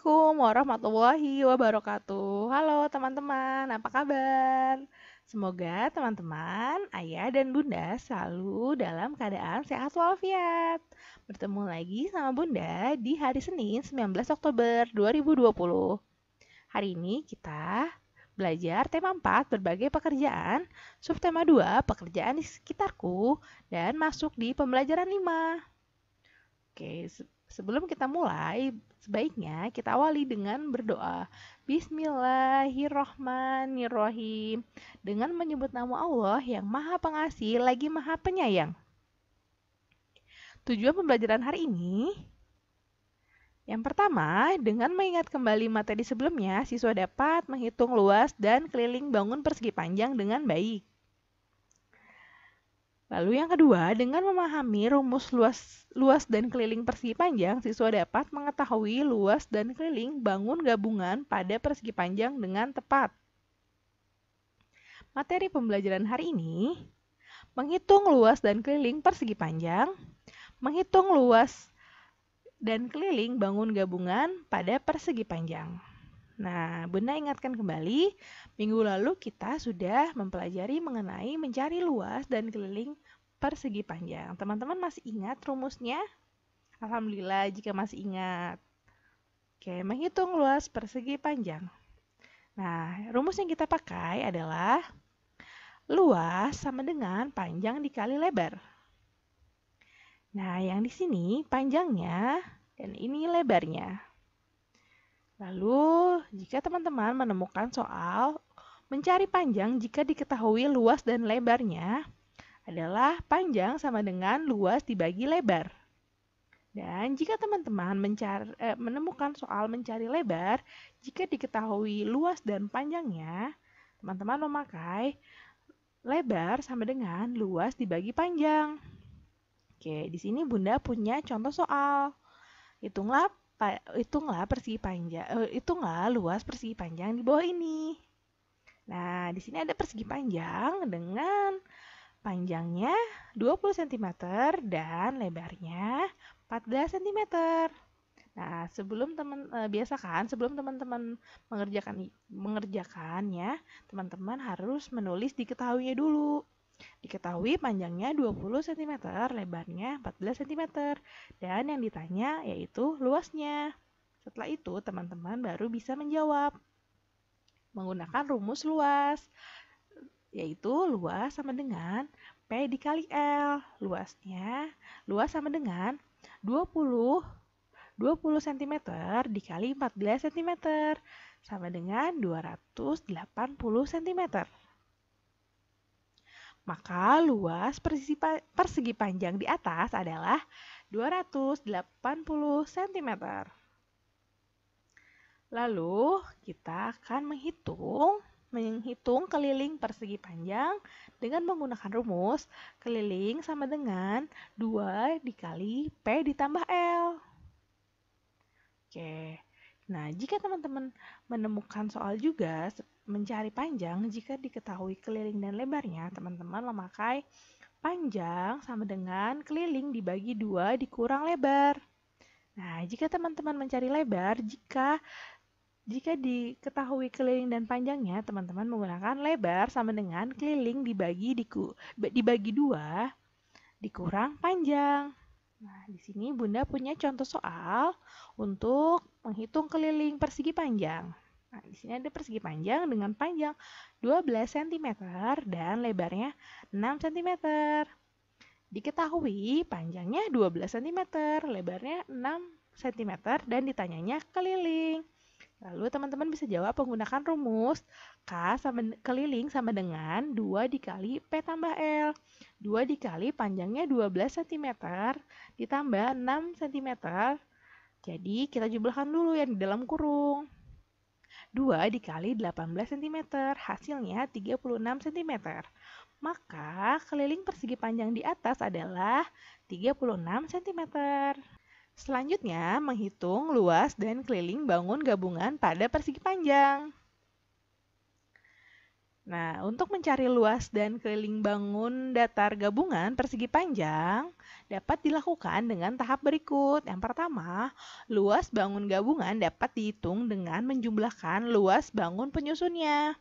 Assalamualaikum warahmatullahi wabarakatuh. Halo teman-teman, apa kabar? Semoga teman-teman, ayah dan bunda selalu dalam keadaan sehat walafiat. Bertemu lagi sama bunda di hari Senin 19 Oktober 2020. Hari ini kita belajar tema 4 berbagai pekerjaan, subtema 2 pekerjaan di sekitarku, dan masuk di pembelajaran 5. Oke, Sebelum kita mulai, sebaiknya kita awali dengan berdoa. Bismillahirrohmanirrohim. Dengan menyebut nama Allah yang maha pengasih lagi maha penyayang. Tujuan pembelajaran hari ini yang pertama, dengan mengingat kembali materi sebelumnya, siswa dapat menghitung luas dan keliling bangun persegi panjang dengan baik. Lalu yang kedua, dengan memahami rumus luas luas dan keliling persegi panjang, siswa dapat mengetahui luas dan keliling bangun gabungan pada persegi panjang dengan tepat. Materi pembelajaran hari ini menghitung luas dan keliling persegi panjang, menghitung luas dan keliling bangun gabungan pada persegi panjang. Nah, Bunda ingatkan kembali, minggu lalu kita sudah mempelajari mengenai mencari luas dan keliling persegi panjang. Teman-teman masih ingat rumusnya? Alhamdulillah jika masih ingat. Oke, menghitung luas persegi panjang. Nah, rumus yang kita pakai adalah luas sama dengan panjang dikali lebar. Nah, yang di sini panjangnya dan ini lebarnya. Lalu, jika teman-teman menemukan soal mencari panjang jika diketahui luas dan lebarnya adalah panjang sama dengan luas dibagi lebar. Dan jika teman-teman eh, menemukan soal mencari lebar, jika diketahui luas dan panjangnya, teman-teman memakai lebar sama dengan luas dibagi panjang. Oke, di sini Bunda punya contoh soal. Hitunglah pa, hitunglah persegi panjang, uh, eh, hitunglah luas persegi panjang di bawah ini. Nah, di sini ada persegi panjang dengan panjangnya 20 cm dan lebarnya 14 cm. Nah, sebelum teman uh, eh, biasa kan, sebelum teman-teman mengerjakan mengerjakannya, teman-teman harus menulis diketahuinya dulu. Diketahui panjangnya 20 cm, lebarnya 14 cm, dan yang ditanya yaitu luasnya. Setelah itu, teman-teman baru bisa menjawab menggunakan rumus luas, yaitu luas sama dengan P dikali L. Luasnya, luas sama dengan 20 20 cm dikali 14 cm sama dengan 280 cm. Maka luas persegi, persegi panjang di atas adalah 280 cm. Lalu kita akan menghitung menghitung keliling persegi panjang dengan menggunakan rumus keliling sama dengan 2 dikali P ditambah L. Oke, nah jika teman-teman menemukan soal juga mencari panjang jika diketahui keliling dan lebarnya, teman-teman memakai panjang sama dengan keliling dibagi dua dikurang lebar. Nah, jika teman-teman mencari lebar, jika jika diketahui keliling dan panjangnya, teman-teman menggunakan lebar sama dengan keliling dibagi diku, dibagi dua dikurang panjang. Nah, di sini Bunda punya contoh soal untuk menghitung keliling persegi panjang. Nah, di sini ada persegi panjang dengan panjang 12 cm dan lebarnya 6 cm. Diketahui panjangnya 12 cm, lebarnya 6 cm dan ditanyanya keliling. Lalu teman-teman bisa jawab menggunakan rumus K sama keliling sama dengan 2 dikali P tambah L. 2 dikali panjangnya 12 cm ditambah 6 cm. Jadi kita jumlahkan dulu yang di dalam kurung. 2 dikali 18 cm, hasilnya 36 cm. Maka keliling persegi panjang di atas adalah 36 cm. Selanjutnya, menghitung luas dan keliling bangun gabungan pada persegi panjang. Nah, untuk mencari luas dan keliling bangun datar gabungan persegi panjang dapat dilakukan dengan tahap berikut. Yang pertama, luas bangun gabungan dapat dihitung dengan menjumlahkan luas bangun penyusunnya.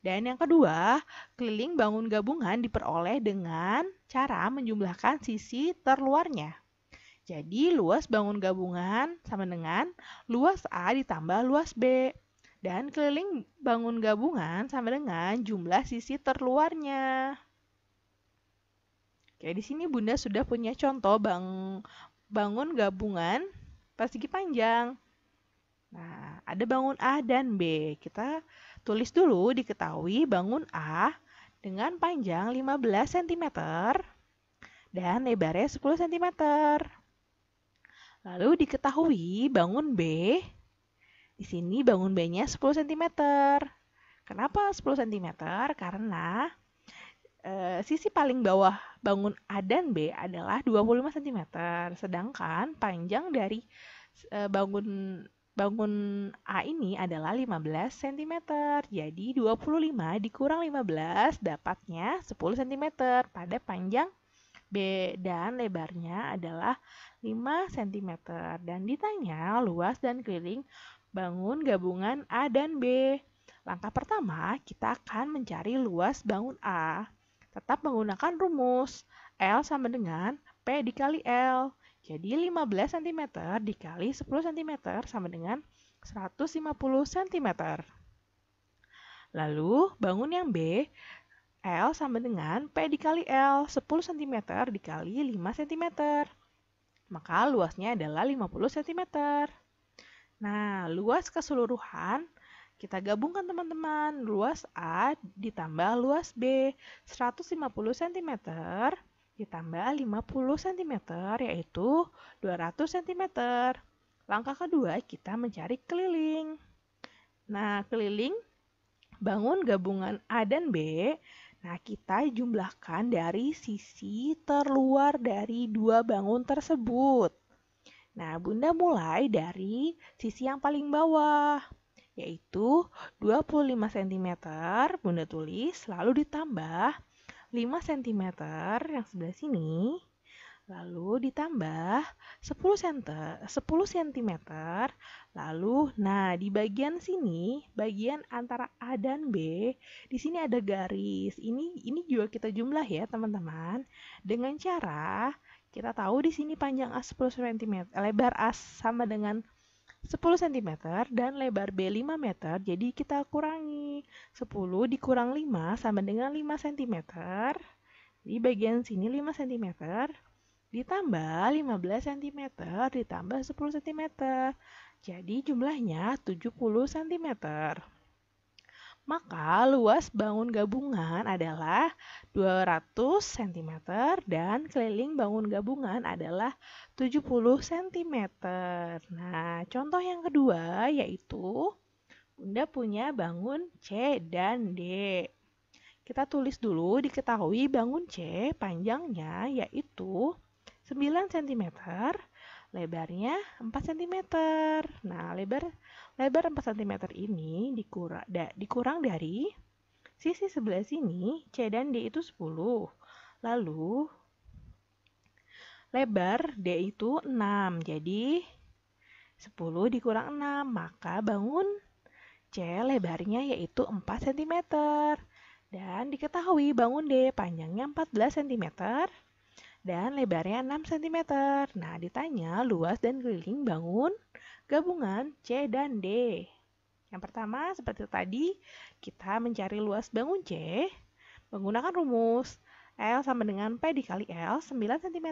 Dan yang kedua, keliling bangun gabungan diperoleh dengan cara menjumlahkan sisi terluarnya. Jadi, luas bangun gabungan sama dengan luas A ditambah luas B dan keliling bangun gabungan sama dengan jumlah sisi terluarnya. Oke, di sini Bunda sudah punya contoh bang bangun gabungan persegi panjang. Nah, ada bangun A dan B. Kita tulis dulu diketahui bangun A dengan panjang 15 cm dan lebarnya 10 cm. Lalu diketahui bangun B di sini bangun B-nya 10 cm. Kenapa 10 cm? Karena e, sisi paling bawah bangun A dan B adalah 25 cm, sedangkan panjang dari e, bangun bangun A ini adalah 15 cm. Jadi 25 dikurang 15 dapatnya 10 cm pada panjang B dan lebarnya adalah 5 cm dan ditanya luas dan keliling bangun gabungan A dan B. Langkah pertama, kita akan mencari luas bangun A. Tetap menggunakan rumus L sama dengan P dikali L. Jadi 15 cm dikali 10 cm sama dengan 150 cm. Lalu bangun yang B, L sama dengan P dikali L, 10 cm dikali 5 cm. Maka luasnya adalah 50 cm. Nah, luas keseluruhan kita gabungkan teman-teman. Luas A ditambah luas B 150 cm ditambah 50 cm yaitu 200 cm. Langkah kedua kita mencari keliling. Nah, keliling bangun gabungan A dan B. Nah, kita jumlahkan dari sisi terluar dari dua bangun tersebut. Nah, Bunda mulai dari sisi yang paling bawah, yaitu 25 cm Bunda tulis, lalu ditambah 5 cm yang sebelah sini, lalu ditambah 10 cm, 10 cm, lalu nah di bagian sini, bagian antara A dan B, di sini ada garis. Ini ini juga kita jumlah ya, teman-teman. Dengan cara kita tahu di sini panjang A 10 cm, lebar A sama dengan 10 cm dan lebar B 5 meter. Jadi kita kurangi 10 dikurang 5 sama dengan 5 cm. Di bagian sini 5 cm ditambah 15 cm ditambah 10 cm. Jadi jumlahnya 70 cm. Maka luas bangun gabungan adalah 200 cm dan keliling bangun gabungan adalah 70 cm. Nah, contoh yang kedua yaitu Bunda punya bangun C dan D. Kita tulis dulu diketahui bangun C panjangnya yaitu 9 cm lebarnya 4 cm. Nah, lebar lebar 4 cm ini dikurang, da, dikurang dari sisi sebelah sini C dan D itu 10. Lalu lebar D itu 6. Jadi 10 dikurang 6, maka bangun C lebarnya yaitu 4 cm. Dan diketahui bangun D panjangnya 14 cm, dan lebarnya 6 cm. Nah, ditanya luas dan keliling bangun gabungan C dan D. Yang pertama, seperti tadi, kita mencari luas bangun C menggunakan rumus L sama dengan P dikali L 9 cm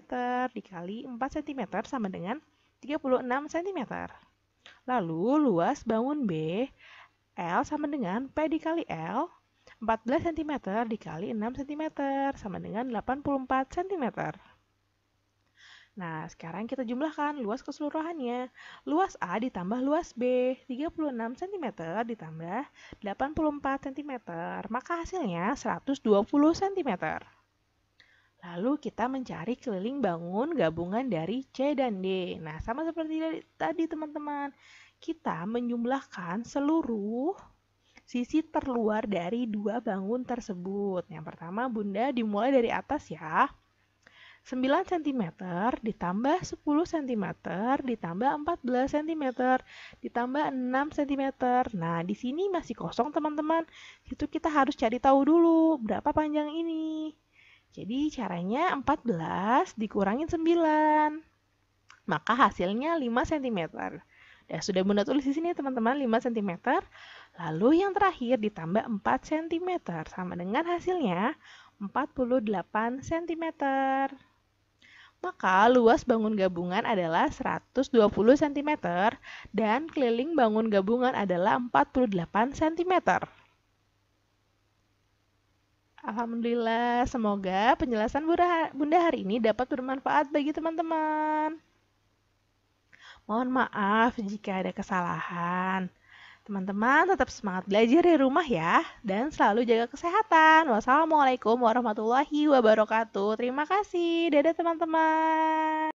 dikali 4 cm sama dengan 36 cm. Lalu, luas bangun B L sama dengan P dikali L 14 cm dikali 6 cm sama dengan 84 cm. Nah, sekarang kita jumlahkan luas keseluruhannya. Luas A ditambah luas B, 36 cm ditambah 84 cm, maka hasilnya 120 cm. Lalu kita mencari keliling bangun gabungan dari C dan D. Nah, sama seperti tadi teman-teman, kita menjumlahkan seluruh sisi terluar dari dua bangun tersebut. Yang pertama, bunda dimulai dari atas ya. 9 cm ditambah 10 cm ditambah 14 cm ditambah 6 cm. Nah, di sini masih kosong teman-teman. Itu kita harus cari tahu dulu berapa panjang ini. Jadi caranya 14 dikurangin 9. Maka hasilnya 5 cm. Ya, sudah Bunda tulis di sini teman-teman 5 cm. Lalu yang terakhir ditambah 4 cm sama dengan hasilnya 48 cm. Maka luas bangun gabungan adalah 120 cm dan keliling bangun gabungan adalah 48 cm. Alhamdulillah, semoga penjelasan Bunda hari ini dapat bermanfaat bagi teman-teman. Mohon maaf jika ada kesalahan. Teman-teman tetap semangat belajar di rumah ya dan selalu jaga kesehatan. Wassalamualaikum warahmatullahi wabarakatuh. Terima kasih. Dadah teman-teman.